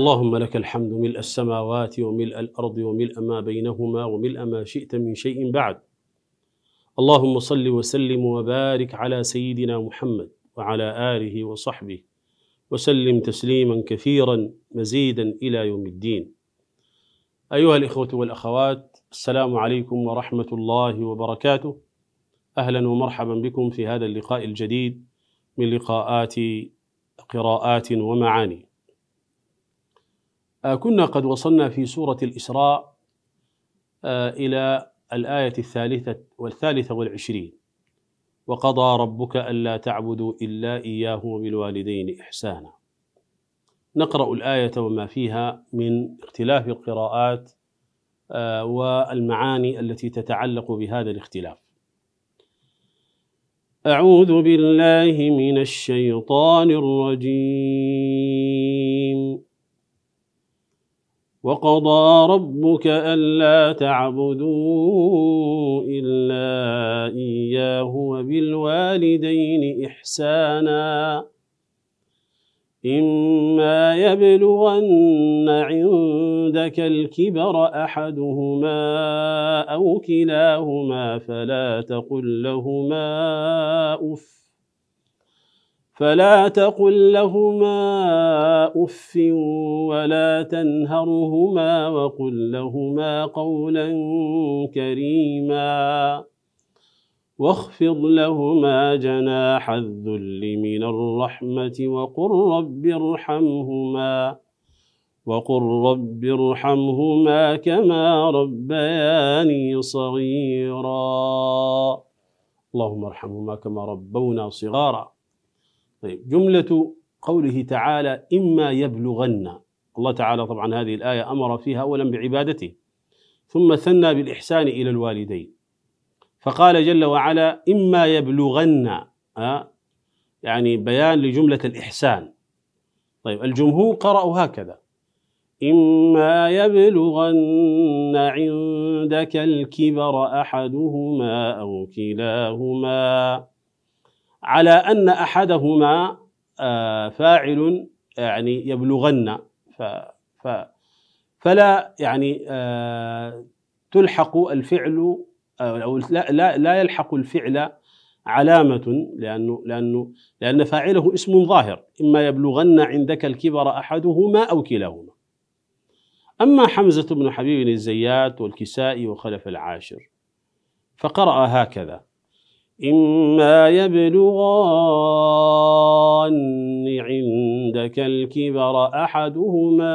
اللهم لك الحمد ملء السماوات وملء الارض وملء ما بينهما وملء ما شئت من شيء بعد اللهم صل وسلم وبارك على سيدنا محمد وعلى اله وصحبه وسلم تسليما كثيرا مزيدا الى يوم الدين ايها الاخوه والاخوات السلام عليكم ورحمه الله وبركاته اهلا ومرحبا بكم في هذا اللقاء الجديد من لقاءات قراءات ومعاني آه، كنا قد وصلنا في سورة الإسراء آه، إلى الآية الثالثة والثالثة والعشرين وقضى ربك ألا تعبدوا إلا إياه وبالوالدين إحسانا نقرأ الآية وما فيها من اختلاف القراءات آه، والمعاني التي تتعلق بهذا الاختلاف أعوذ بالله من الشيطان الرجيم وقضى ربك ألا تعبدوا إلا إياه وبالوالدين إحسانا إما يبلغن عندك الكبر أحدهما أو كلاهما فلا تقل لهما أف فلا تقل لهما أف ولا تنهرهما وقل لهما قولا كريما واخفض لهما جناح الذل من الرحمة وقل رب ارحمهما وقل رب ارحمهما كما ربياني صغيرا اللهم ارحمهما كما ربونا صغارا طيب جملة قوله تعالى إما يبلغن الله تعالى طبعا هذه الآية أمر فيها أولا بعبادته ثم ثنى بالإحسان إلى الوالدين فقال جل وعلا إما يبلغن آه، يعني بيان لجملة الإحسان طيب الجمهور قرأوا هكذا إما يبلغن عندك الكبر أحدهما أو كلاهما على أن أحدهما آه، فاعل يعني يبلغن فلا يعني آه، تلحق الفعل آه، أو لا, لا, لا يلحق الفعل علامة لأنه لأنه لأن فاعله اسم ظاهر إما يبلغن عندك الكبر أحدهما أو كلاهما أما حمزة بن حبيب الزيات والكسائي وخلف العاشر فقرأ هكذا إما يبلغان عندك الكبر أحدهما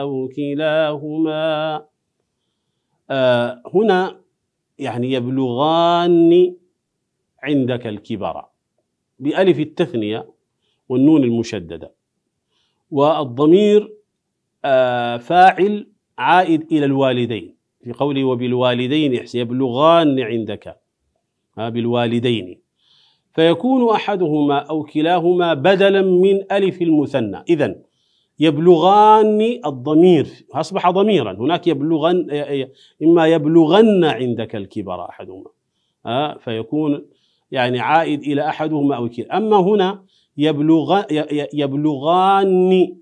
أو كلاهما آه هنا يعني يبلغان عندك الكبر بألف التثنية والنون المشددة والضمير آه فاعل عائد إلى الوالدين في قوله وبالوالدين يبلغان عندك بالوالدين فيكون أحدهما أو كلاهما بدلا من ألف المثنى إذا يبلغان الضمير أصبح ضميرا هناك يبلغن إما يبلغن عندك الكبر أحدهما فيكون يعني عائد إلى أحدهما أو كلاهما أما هنا يبلغ يبلغان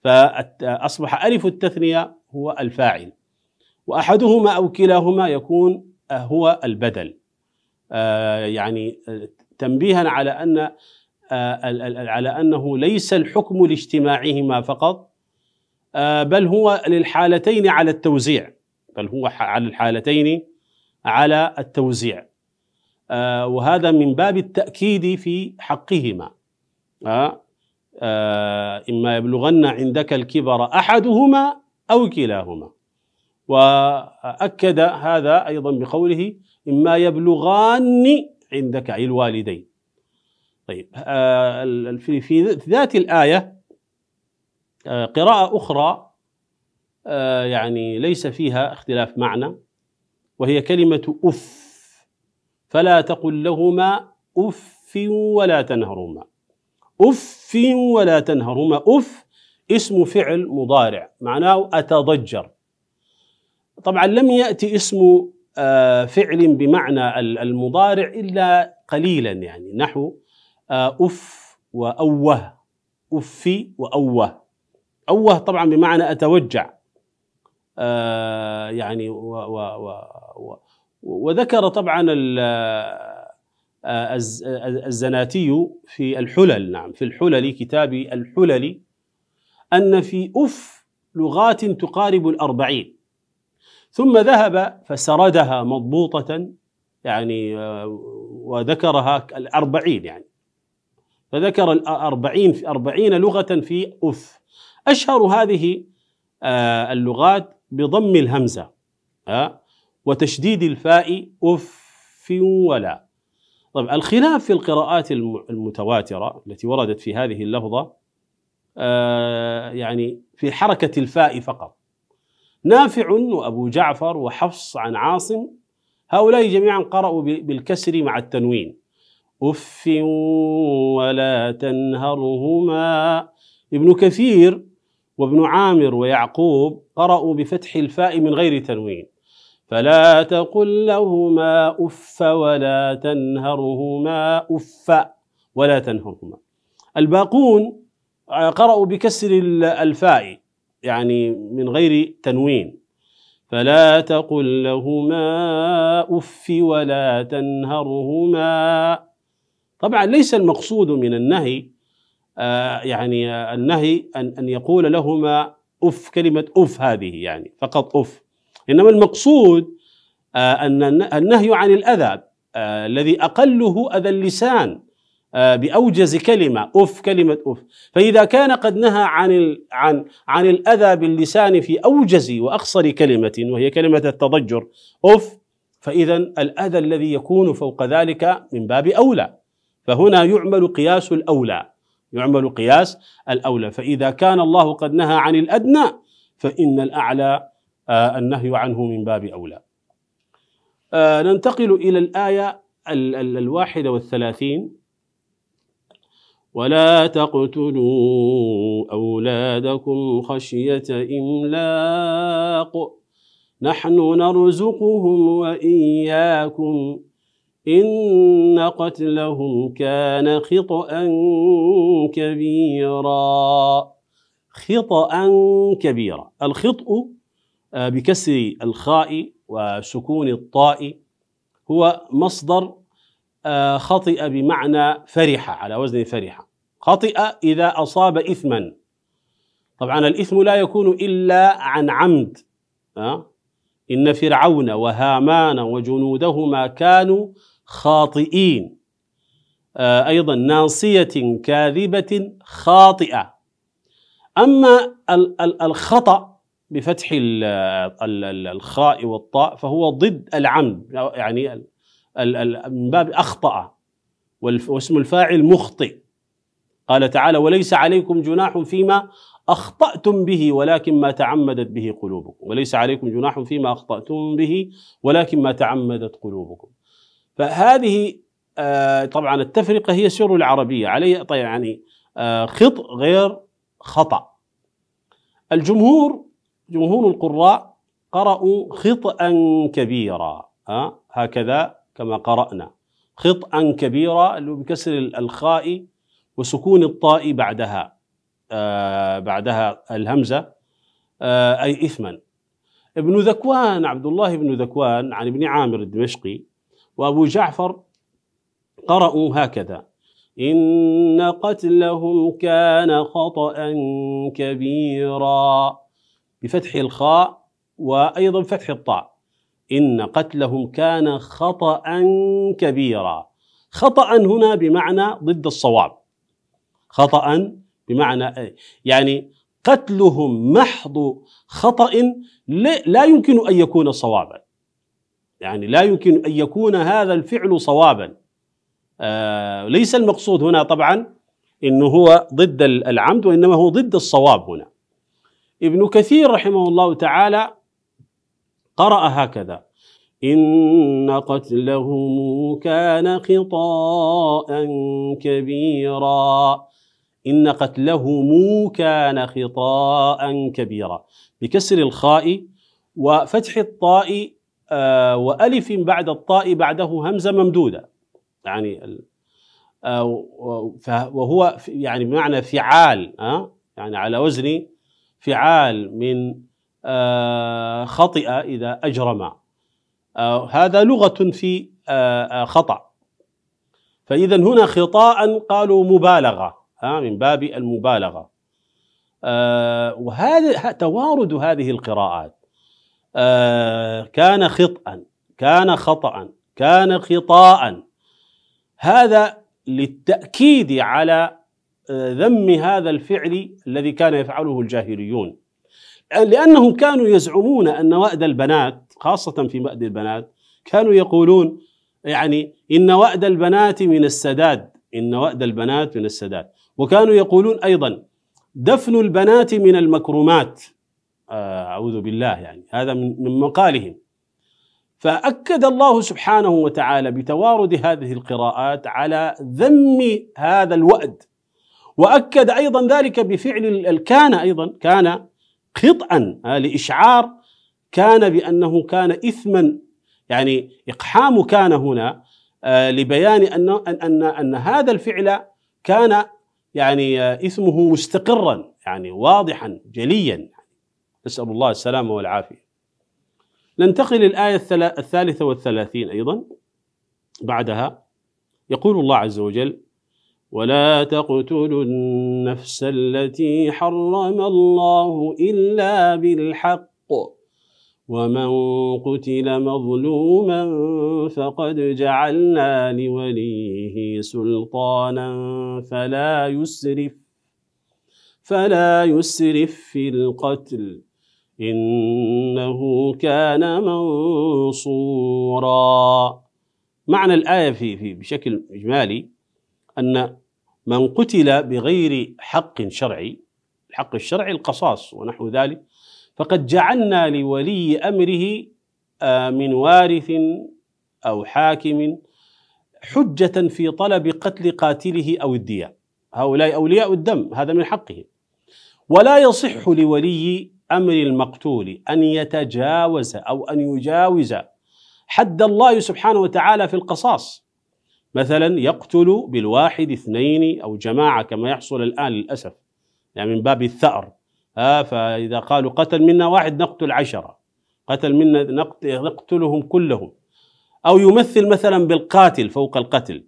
فأصبح ألف التثنية هو الفاعل وأحدهما أو كلاهما يكون هو البدل آه، يعني آه، تنبيها على ان آه، على انه ليس الحكم لاجتماعهما فقط بل هو للحالتين على التوزيع بل هو على الحالتين على التوزيع وهذا من باب التأكيد في حقهما إما يبلغن عندك الكبر أحدهما أو كلاهما وأكد هذا أيضا بقوله إما يبلغان عندك أي الوالدين طيب آه، في في ذات الآية آه، قراءة أخرى آه، يعني ليس فيها اختلاف معنى وهي كلمة أف فلا تقل لهما أف ولا تنهرهما أف ولا تنهرهما أف اسم فعل مضارع معناه أتضجر طبعا لم يأتي اسم آه، فعل بمعنى المضارع إلا قليلا يعني نحو آه، أف وأوه أفي وأوه أوه طبعا بمعنى أتوجع آه، يعني و و و و وذكر طبعا الزناتي في الحلل نعم في الحلل كتاب الحلل أن في أف لغات تقارب الأربعين ثم ذهب فسردها مضبوطة يعني آه، وذكرها الأربعين يعني فذكر الأربعين أربعين لغة في أف أشهر هذه آه، اللغات بضم الهمزة آه، وتشديد الفاء أف ولا طيب الخلاف في القراءات المتواترة التي وردت في هذه اللفظة يعني في حركة الفاء فقط نافع وأبو جعفر وحفص عن عاصم هؤلاء جميعا قرأوا بالكسر مع التنوين أف ولا تنهرهما ابن كثير وابن عامر ويعقوب قرأوا بفتح الفاء من غير تنوين فلا تقل لهما أف ولا تنهرهما أف ولا تنهرهما الباقون قرأوا بكسر الفاء يعني من غير تنوين فلا تقل لهما اف ولا تنهرهما طبعا ليس المقصود من النهي آه، يعني النهي ان ان يقول لهما اف كلمه اف هذه يعني فقط اف انما المقصود آه، ان النهي عن الاذى آه، الذي اقله اذى اللسان آه، باوجز كلمه اف كلمه اف فاذا كان قد نهى عن عن عن الاذى باللسان في اوجز واقصر كلمه وهي كلمه التضجر اف فاذا الاذى الذي يكون فوق ذلك من باب اولى فهنا يعمل قياس الاولى يعمل قياس الاولى فاذا كان الله قد نهى عن الادنى فان الاعلى آه، النهي عنه من باب اولى آه، ننتقل الى الايه الواحده والثلاثين ولا تقتلوا أولادكم خشية إملاق نحن نرزقهم وإياكم إن قتلهم كان خطأ كبيرا خطأ كبيرا الخطأ آه، بكسر الخاء وسكون الطاء هو مصدر آه، خطئ بمعنى فرح على وزن فرحة خطئ إذا أصاب إثما طبعا الإثم لا يكون إلا عن عمد أه؟ إن فرعون وهامان وجنودهما كانوا خاطئين أه أيضا ناصية كاذبة خاطئة أما الخطأ بفتح الخاء والطاء فهو ضد العمد يعني من باب أخطأ واسم الفاعل مخطئ قال تعالى وليس عليكم جناح فيما أخطأتم به ولكن ما تعمدت به قلوبكم وليس عليكم جناح فيما أخطأتم به ولكن ما تعمدت قلوبكم فهذه آه طبعا التفرقة هي سر العربية عليه طيب يعني آه خط غير خطأ الجمهور جمهور القراء قرأوا خطأ كبيرا آه هكذا كما قرأنا خطأ كبيرا اللي بكسر الخائي وسكون الطاء بعدها آه بعدها الهمزة آه أي إثما ابن ذكوان عبد الله بن ذكوان عن ابن عامر الدمشقي وأبو جعفر قرأوا هكذا إن قتلهم كان خطأ كبيرا بفتح الخاء وأيضا فتح الطاء إن قتلهم كان خطأ كبيرا خطأ هنا بمعنى ضد الصواب خطأ بمعنى يعني قتلهم محض خطأ لا يمكن أن يكون صوابا يعني لا يمكن أن يكون هذا الفعل صوابا آه ليس المقصود هنا طبعا إنه هو ضد العمد وإنما هو ضد الصواب هنا ابن كثير رحمه الله تعالى قرأ هكذا إن قتلهم كان خطاء كبيرا إن قتلهم كان خطاء كبيرا بكسر الخاء وفتح الطاء آه، وألف بعد الطاء بعده همزة ممدودة يعني آه، وهو يعني بمعنى فعال آه، يعني على وزن فعال من خطئ إذا أجرم هذا لغة في خطأ فإذا هنا خطاء قالوا مبالغة آه، من باب المبالغة آه، وهذا توارد هذه القراءات آه، كان خطأ كان خطأ كان خطاء هذا للتأكيد على ذم هذا الفعل الذي كان يفعله الجاهليون لأنهم كانوا يزعمون أن وأد البنات خاصة في وأد البنات كانوا يقولون يعني إن وأد البنات من السداد إن وأد البنات من السداد وكانوا يقولون أيضا دفن البنات من المكرمات آه، أعوذ بالله يعني هذا من مقالهم فأكد الله سبحانه وتعالى بتوارد هذه القراءات على ذم هذا الوأد وأكد أيضا ذلك بفعل كان أيضا كان قطعا آه، لإشعار كان بأنه كان إثما يعني إقحام كان هنا آه، لبيان أن أن أن, أن هذا الفعل كان يعني آه، إثمه مستقرا يعني واضحا جليا نسأل الله السلامة والعافية ننتقل الايه الثالثة والثلاثين أيضا بعدها يقول الله عز وجل ولا تقتلوا النفس التي حرم الله إلا بالحق ومن قتل مظلوما فقد جعلنا لوليه سلطانا فلا يسرف فلا يسرف في القتل إنه كان منصورا معنى الآية في, في بشكل إجمالي أن من قتل بغير حق شرعي الحق الشرعي القصاص ونحو ذلك فقد جعلنا لولي امره آه، من وارث او حاكم حجه في طلب قتل قاتله او الدية هؤلاء اولياء الدم هذا من حقهم ولا يصح لولي امر المقتول ان يتجاوز او ان يجاوز حد الله سبحانه وتعالى في القصاص مثلا يقتل بالواحد اثنين او جماعه كما يحصل الان للاسف يعني من باب الثأر آه فإذا قالوا قتل منا واحد نقتل عشرة قتل منا نقتلهم كلهم أو يمثل مثلا بالقاتل فوق القتل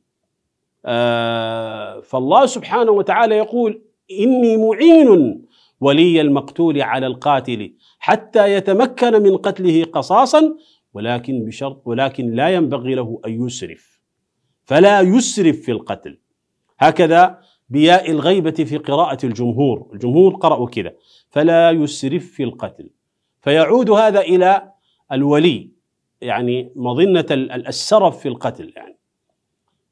آه فالله سبحانه وتعالى يقول إني معين ولي المقتول على القاتل حتى يتمكن من قتله قصاصا ولكن بشرط ولكن لا ينبغي له أن يسرف فلا يسرف في القتل هكذا بياء الغيبة في قراءة الجمهور الجمهور قرأوا كذا فلا يسرف في القتل فيعود هذا إلى الولي يعني مظنة السرف في القتل يعني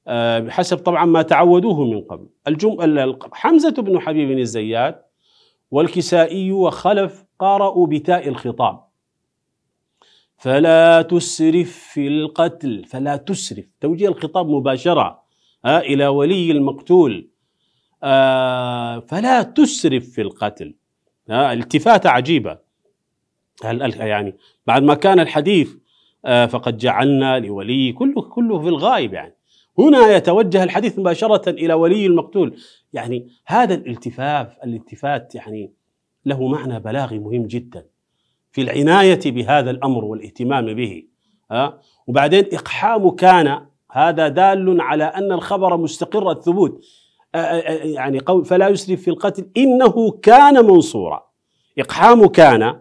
آه، بحسب طبعا ما تعودوه من قبل الجم... حمزة بن حبيب الزيات والكسائي وخلف قرأوا بتاء الخطاب فلا تسرف في القتل فلا تسرف توجيه الخطاب مباشرة إلى ولي المقتول آه، فلا تسرف في القتل التفاتة عجيبة يعني بعد ما كان الحديث آه، فقد جعلنا لولي كله كله في الغائب يعني هنا يتوجه الحديث مباشرة إلى ولي المقتول يعني هذا الالتفاف الالتفات يعني له معنى بلاغي مهم جدا في العناية بهذا الأمر والاهتمام به أه؟ وبعدين إقحام كان هذا دال على أن الخبر مستقر الثبوت يعني قول فلا يسرف في القتل إنه كان منصورا إقحام كان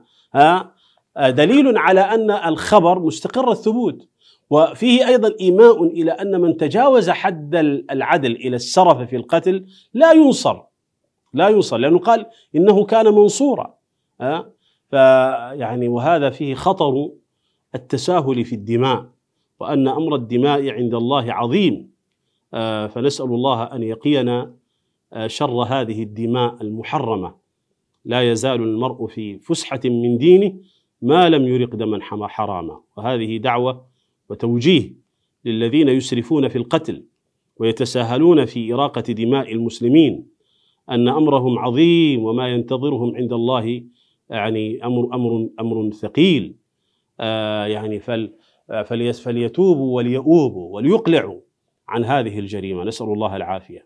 دليل على أن الخبر مستقر الثبوت وفيه أيضا إيماء إلى أن من تجاوز حد العدل إلى السرف في القتل لا ينصر لا ينصر لأنه قال إنه كان منصورا فيعني وهذا فيه خطر التساهل في الدماء وأن أمر الدماء عند الله عظيم آه، فنسأل الله أن يقينا آه، شر هذه الدماء المحرمة لا يزال المرء في فسحة من دينه ما لم يرق دما حراما وهذه دعوة وتوجيه للذين يسرفون في القتل ويتساهلون في إراقة دماء المسلمين أن أمرهم عظيم وما ينتظرهم عند الله يعني أمر أمر أمر ثقيل آه يعني فل فليتوبوا وليؤوبوا وليقلعوا عن هذه الجريمه نسال الله العافيه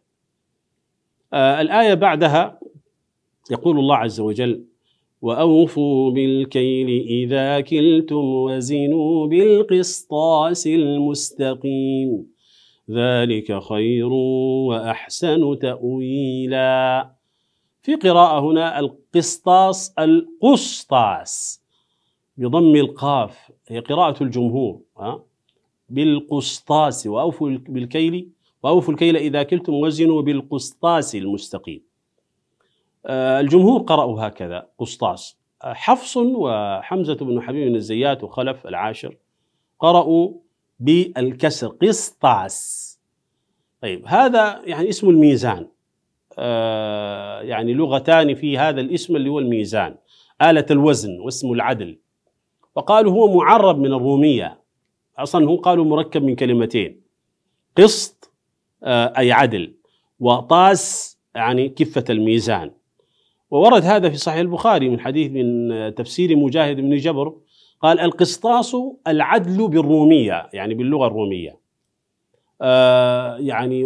آه الايه بعدها يقول الله عز وجل واوفوا بالكيل اذا كلتم وزنوا بالقسطاس المستقيم ذلك خير واحسن تاويلا في قراءه هنا القسطاس القسطاس بضم القاف هي قراءه الجمهور ها بالقسطاس وأوفوا بالكيل وأوفوا الكيل إذا كلتم وزنوا بالقسطاس المستقيم آه، الجمهور قرأوا هكذا قسطاس آه، حفص وحمزة بن حبيب بن الزيات وخلف العاشر قرأوا بالكسر قسطاس طيب هذا يعني اسم الميزان آه، يعني لغتان في هذا الاسم اللي هو الميزان آلة الوزن واسم العدل وقالوا هو معرب من الرومية أصلا هم قالوا مركب من كلمتين قسط آه، أي عدل وطاس يعني كفة الميزان وورد هذا في صحيح البخاري من حديث من آه، تفسير مجاهد بن جبر قال القسطاس العدل بالرومية يعني باللغة الرومية آه يعني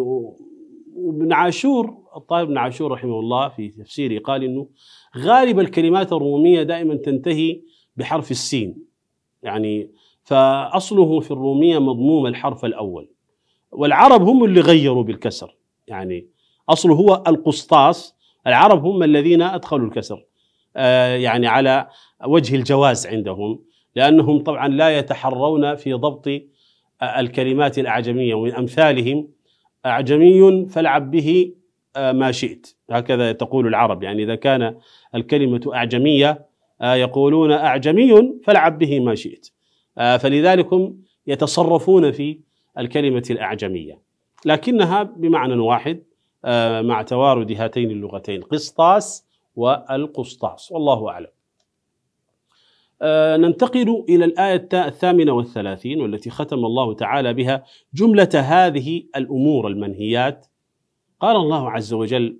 ابن عاشور الطالب بن عاشور رحمه الله في تفسيره قال انه غالب الكلمات الروميه دائما تنتهي بحرف السين يعني فأصله في الرومية مضموم الحرف الأول والعرب هم اللي غيروا بالكسر يعني أصله هو القسطاس العرب هم الذين أدخلوا الكسر آه، يعني على وجه الجواز عندهم لأنهم طبعا لا يتحرون في ضبط آه، الكلمات الأعجمية ومن أمثالهم أعجمي فالعب به آه، ما شئت هكذا تقول العرب يعني إذا كان الكلمة أعجمية يقولون أعجمي فالعب به ما شئت آه، فلذلك هم يتصرفون في الكلمة الأعجمية لكنها بمعنى واحد آه، مع توارد هاتين اللغتين قسطاس والقسطاس والله أعلم آه، ننتقل إلى الآية الثامنة والثلاثين والتي ختم الله تعالى بها جملة هذه الأمور المنهيات قال الله عز وجل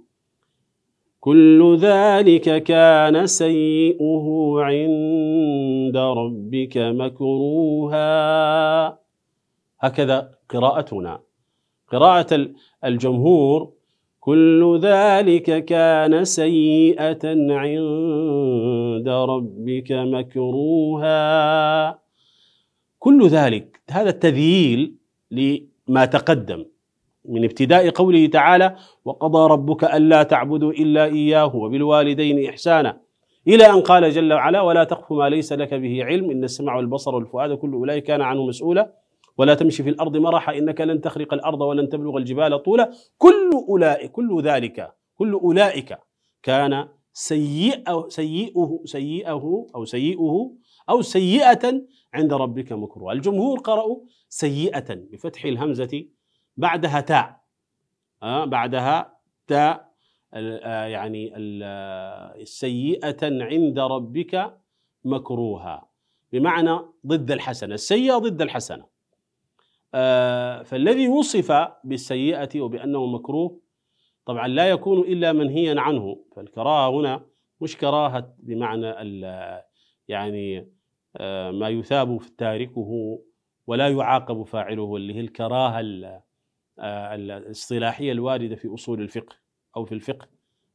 كل ذلك كان سيئه عند ربك مكروها هكذا قراءتنا قراءة الجمهور كل ذلك كان سيئة عند ربك مكروها كل ذلك هذا التذييل لما تقدم من ابتداء قوله تعالى وقضى ربك ألا تعبدوا إلا إياه وبالوالدين إحسانا إلى أن قال جل وعلا ولا تقف ما ليس لك به علم إن السمع والبصر والفؤاد كل أولئك كان عنه مسؤولا ولا تمشي في الأرض مرحا إنك لن تخرق الأرض ولن تبلغ الجبال طولا كل أولئك كل ذلك كل أولئك كان سيئه سيئه سيئه أو سيئه أو سيئة عند ربك مكروه الجمهور قرأوا سيئة بفتح الهمزة بعدها تاء آه بعدها تاء آه، يعني آه، السيئة عند ربك مكروها بمعنى ضد الحسنة السيئة ضد الحسنة آه فالذي وصف بالسيئة وبأنه مكروه طبعا لا يكون إلا منهيا عنه فالكراهة هنا مش كراهة بمعنى يعني آه ما يثاب تاركه ولا يعاقب فاعله اللي هي الكراهة آه، الاصطلاحيه الوارده في اصول الفقه او في الفقه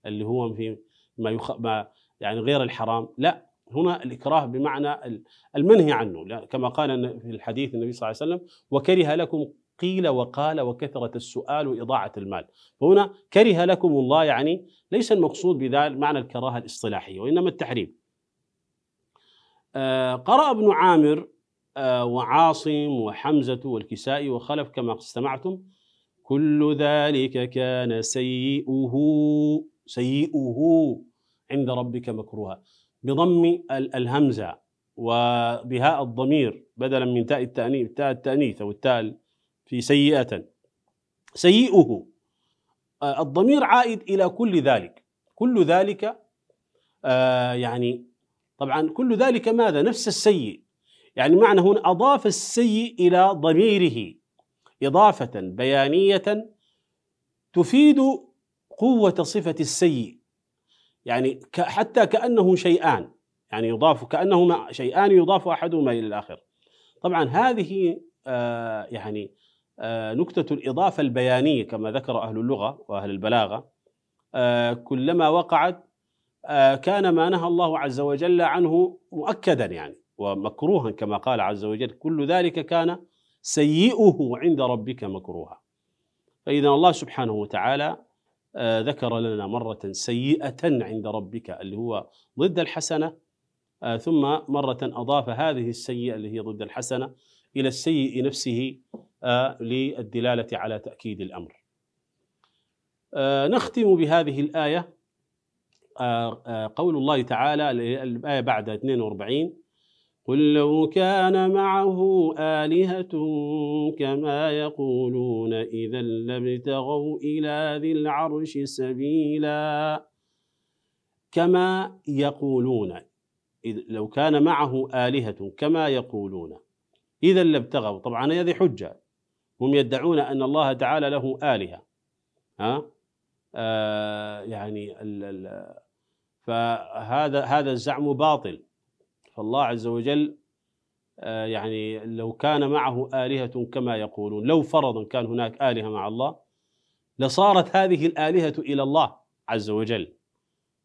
اللي هو في ما, يخ... ما يعني غير الحرام لا هنا الإكراه بمعنى المنهي عنه كما قال في الحديث النبي صلى الله عليه وسلم وكره لكم قيل وقال وكثرة السؤال وإضاعة المال فهنا كره لكم الله يعني ليس المقصود بذلك معنى الكراهة الاصطلاحية وإنما التحريم آه قرأ ابن عامر آه وعاصم وحمزة والكسائي وخلف كما استمعتم كل ذلك كان سيئه سيئه عند ربك مكروها بضم الهمزة وبهاء الضمير بدلا من تاء التأنيث تاء التأنيث أو التاء في سيئة سيئه آه، الضمير عائد إلى كل ذلك كل ذلك آه، يعني طبعا كل ذلك ماذا نفس السيء يعني معنى هنا أضاف السيء إلى ضميره إضافة بيانية تفيد قوة صفة السيء يعني حتى كأنه شيئان يعني يضاف كأنهما شيئان يضاف أحدهما إلى الآخر طبعا هذه آه، يعني آه، نكتة الإضافة البيانية كما ذكر أهل اللغة وأهل البلاغة آه، كلما وقعت كان ما نهى الله عز وجل عنه مؤكدا يعني ومكروها كما قال عز وجل كل ذلك كان سيئه عند ربك مكروها فإذا الله سبحانه وتعالى آه، ذكر لنا مرة سيئة عند ربك اللي هو ضد الحسنة آه، ثم مرة أضاف هذه السيئة اللي هي ضد الحسنة إلى السيء نفسه آه، للدلالة على تأكيد الأمر نختم بهذه الآية قول الله تعالى الآية بعد 42 قل لو كان معه آلهة كما يقولون إذا لابتغوا إلى ذي العرش سبيلا كما يقولون إذ لو كان معه آلهة كما يقولون إذا لابتغوا طبعا هذه حجة هم يدعون أن الله تعالى له آلهة ها آه يعني ال ال فهذا هذا الزعم باطل فالله عز وجل آه، يعني لو كان معه آلهة كما يقولون لو فرضا كان هناك آلهة مع الله لصارت هذه الآلهة إلى الله عز وجل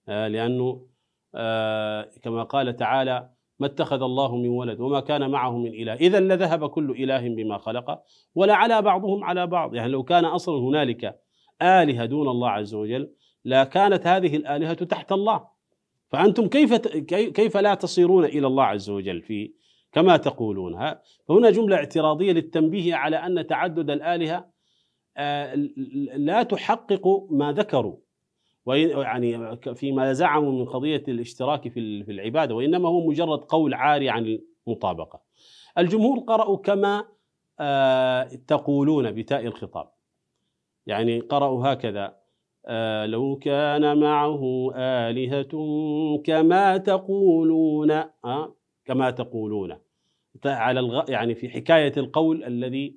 آه، لأنه آه، كما قال تعالى ما اتخذ الله من ولد وما كان معه من إله إذا لذهب كل إله بما خلق ولا على بعضهم على بعض يعني لو كان أصلا هنالك آلهة دون الله عز وجل لكانت هذه الآلهة تحت الله فأنتم كيف كيف لا تصيرون إلى الله عز وجل في كما تقولون فهنا جملة اعتراضية للتنبيه على أن تعدد الآلهة آه، لا تحقق ما ذكروا يعني فيما زعموا من قضية الاشتراك في العبادة وإنما هو مجرد قول عاري عن المطابقة الجمهور قرأوا كما آه، تقولون بتاء الخطاب يعني قرأوا هكذا لو كان معه آلهة كما تقولون آه، كما تقولون على الغ... يعني في حكاية القول الذي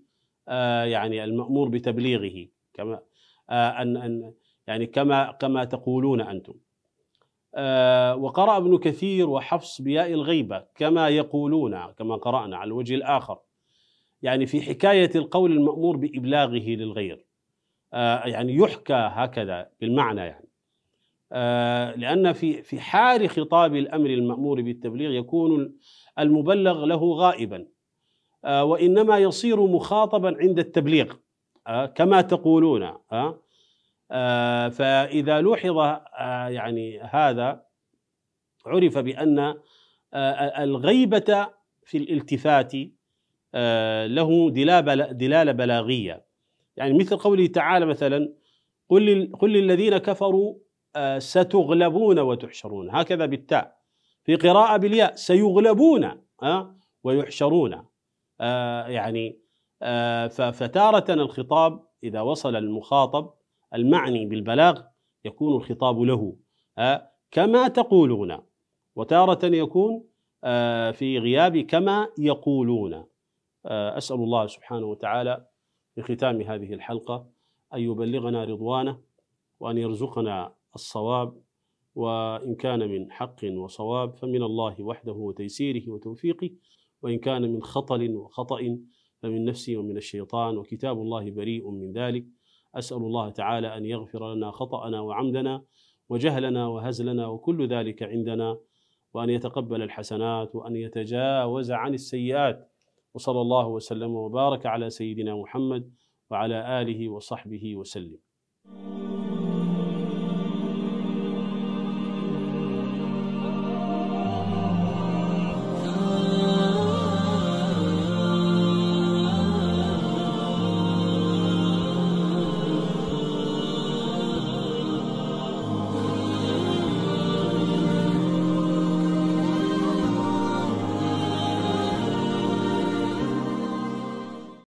آه، يعني المأمور بتبليغه كما آه، أن أن يعني كما كما تقولون أنتم وقرأ ابن كثير وحفص بياء الغيبة كما يقولون كما قرأنا على الوجه الآخر يعني في حكاية القول المأمور بإبلاغه للغير آه، يعني يحكى هكذا بالمعنى يعني آه، لأن في في حال خطاب الأمر المأمور بالتبليغ يكون المبلغ له غائبا آه، وإنما يصير مخاطبا عند التبليغ كما تقولون فإذا لوحظ يعني هذا عرف بأن الغيبة في الالتفات له دلالة بلاغية يعني مثل قوله تعالى مثلا قل قل للذين كفروا آه، ستغلبون وتحشرون هكذا بالتاء في قراءة بالياء سيغلبون آه، ويحشرون آه، يعني فتارة الخطاب إذا وصل المخاطب المعني بالبلاغ يكون الخطاب له كما تقولون وتارة يكون في غياب كما يقولون أسأل الله سبحانه وتعالى في ختام هذه الحلقة أن يبلغنا رضوانه وأن يرزقنا الصواب وإن كان من حق وصواب فمن الله وحده وتيسيره وتوفيقه وإن كان من خطل وخطأ فمن نفسي ومن الشيطان وكتاب الله بريء من ذلك أسأل الله تعالى أن يغفر لنا خطأنا وعمدنا وجهلنا وهزلنا وكل ذلك عندنا وأن يتقبل الحسنات وأن يتجاوز عن السيئات وصلى الله وسلم وبارك على سيدنا محمد وعلى آله وصحبه وسلم.